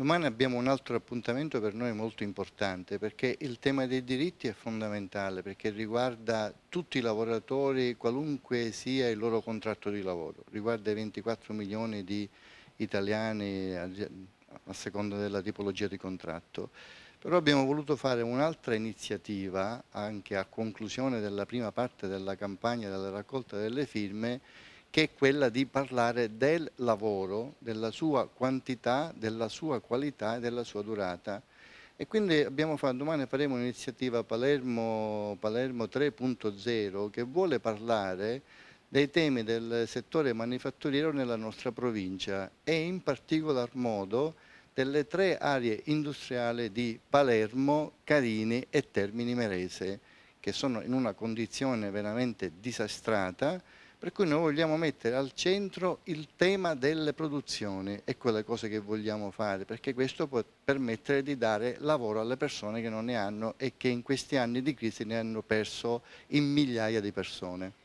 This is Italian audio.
Domani abbiamo un altro appuntamento per noi molto importante perché il tema dei diritti è fondamentale perché riguarda tutti i lavoratori qualunque sia il loro contratto di lavoro, riguarda i 24 milioni di italiani a seconda della tipologia di contratto. Però abbiamo voluto fare un'altra iniziativa anche a conclusione della prima parte della campagna della raccolta delle firme che è quella di parlare del lavoro, della sua quantità, della sua qualità e della sua durata. E quindi abbiamo fatto, domani faremo un'iniziativa Palermo, Palermo 3.0 che vuole parlare dei temi del settore manifatturiero nella nostra provincia e in particolar modo delle tre aree industriali di Palermo, Carini e Termini Merese, che sono in una condizione veramente disastrata per cui noi vogliamo mettere al centro il tema delle produzioni e quelle cose che vogliamo fare, perché questo può permettere di dare lavoro alle persone che non ne hanno e che in questi anni di crisi ne hanno perso in migliaia di persone.